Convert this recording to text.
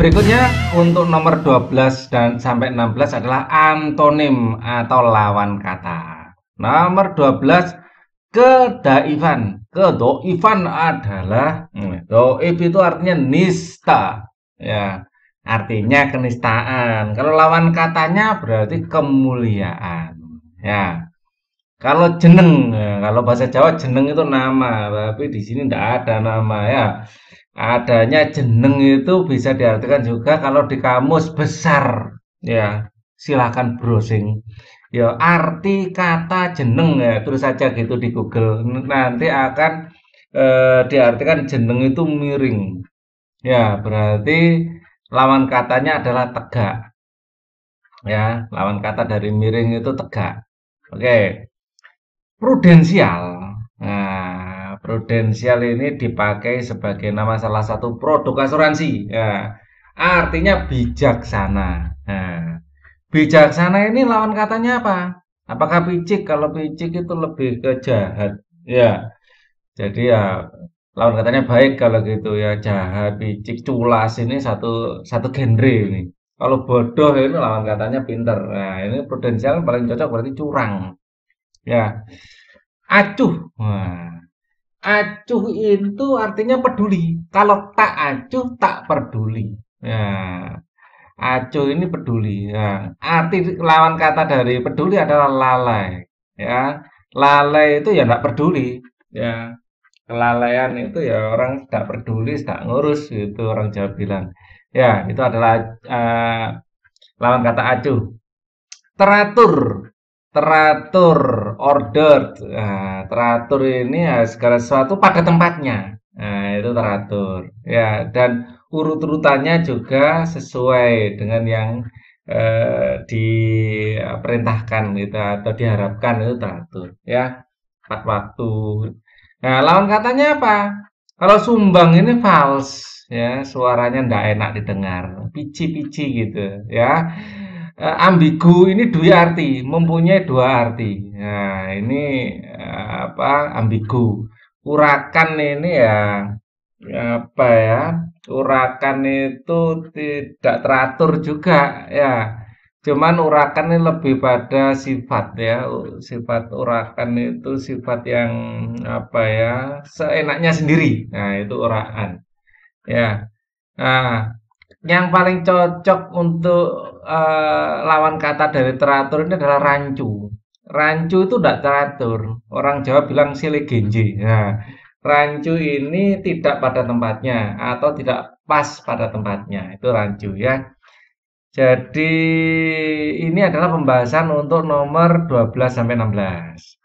Berikutnya untuk nomor 12 dan sampai 16 adalah antonim atau lawan kata. Nomor 12 kedaifan. Kedoifan adalah hmm, doif itu artinya nista. Ya, artinya kenistaan. Kalau lawan katanya berarti kemuliaan. Ya. Kalau jeneng, ya, kalau bahasa Jawa jeneng itu nama, tapi di sini tidak ada nama ya adanya jeneng itu bisa diartikan juga kalau di kamus besar ya silahkan browsing ya arti kata jeneng ya terus saja gitu di Google nanti akan e, diartikan jeneng itu miring ya berarti lawan katanya adalah tegak ya lawan kata dari miring itu tegak oke prudensial nah prudensial ini dipakai sebagai nama salah satu produk asuransi. Ya. Artinya bijaksana. Nah, bijaksana ini lawan katanya apa? Apakah picik? Kalau picik itu lebih ke jahat. Ya. Jadi ya lawan katanya baik kalau gitu ya jahat, picik, culas ini satu satu genre ini. Kalau bodoh ini lawan katanya pinter. Nah, ini prudensial paling cocok berarti curang. Ya acuh. Wah acuh itu artinya peduli. Kalau tak acuh, tak peduli. Ya acuh ini peduli. Ya. arti lawan kata dari peduli adalah lalai. Ya, lalai itu ya tidak peduli. Ya, kelalaian itu ya orang tidak peduli, tidak ngurus itu orang Jawa bilang. Ya, itu adalah uh, lawan kata acuh. Teratur teratur ordered, nah, teratur ini ya segala sesuatu pada tempatnya nah, itu teratur ya dan urut urutannya juga sesuai dengan yang eh, diperintahkan gitu atau diharapkan itu teratur ya tepat waktu nah lawan katanya apa kalau sumbang ini false, ya suaranya ndak enak didengar pici-pici gitu ya uh, ambigu ini dua arti, mempunyai dua arti. Nah, ini uh, apa ambigu. Urakan ini ya apa ya? Urakan itu tidak teratur juga ya. Cuman urakan ini lebih pada sifat ya. Sifat urakan itu sifat yang apa ya? seenaknya sendiri. Nah, itu urakan. Ya. Nah, yang paling cocok untuk uh, lawan kata dari teratur ini adalah rancu. Rancu itu tidak teratur. Orang Jawa bilang sile genji. Nah, rancu ini tidak pada tempatnya atau tidak pas pada tempatnya. Itu rancu ya. Jadi ini adalah pembahasan untuk nomor 12 sampai 16.